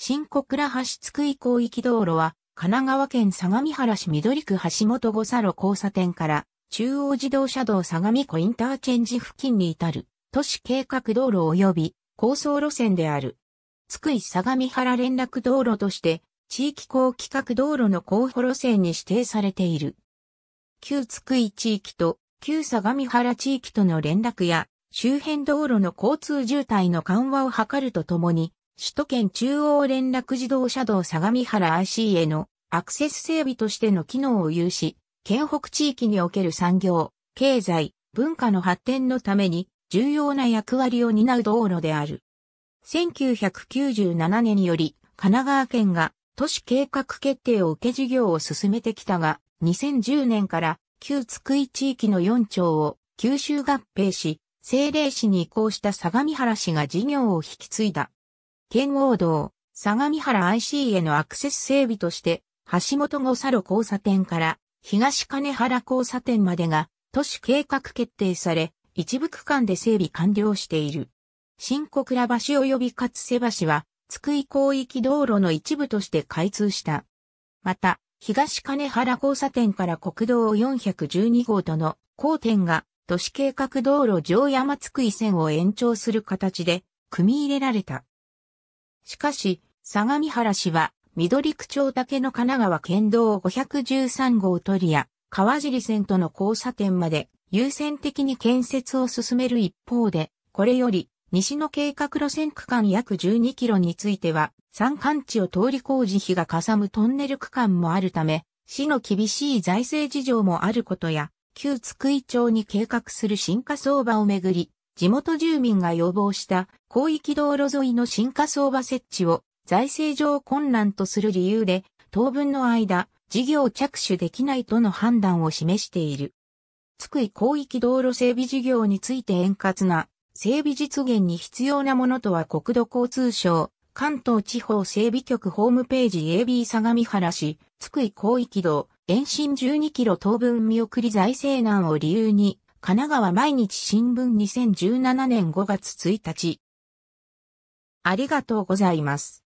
新小倉橋津久井広域道路は、神奈川県相模原市緑区橋本五佐路交差点から、中央自動車道相模湖インターチェンジ付近に至る、都市計画道路及び高層路線である。津久井相模原連絡道路として、地域公規格道路の候補路線に指定されている。旧津久井地域と旧相模原地域との連絡や、周辺道路の交通渋滞の緩和を図るとともに、首都圏中央連絡自動車道相模原 IC へのアクセス整備としての機能を有し、県北地域における産業、経済、文化の発展のために重要な役割を担う道路である。1997年より神奈川県が都市計画決定を受け事業を進めてきたが、2010年から旧津久井地域の4町を九州合併し、政令市に移行した相模原市が事業を引き継いだ。県央道、相模原 IC へのアクセス整備として、橋本五佐路交差点から東金原交差点までが都市計画決定され、一部区間で整備完了している。新小倉橋及び勝瀬橋は、津久井広域道路の一部として開通した。また、東金原交差点から国道412号との交点が都市計画道路上山津久井線を延長する形で組み入れられた。しかし、相模原市は、緑区だ竹の神奈川県道513号トリア、川尻線との交差点まで優先的に建設を進める一方で、これより西の計画路線区間約12キロについては、山間地を通り工事費がかさむトンネル区間もあるため、市の厳しい財政事情もあることや、旧津久井町に計画する新化相場をめぐり、地元住民が要望した広域道路沿いの新化相場設置を財政上困難とする理由で当分の間事業着手できないとの判断を示している。津久井広域道路整備事業について円滑な整備実現に必要なものとは国土交通省関東地方整備局ホームページ AB 相模原市津久井広域道延伸12キロ当分見送り財政難を理由に神奈川毎日新聞2017年5月1日。ありがとうございます。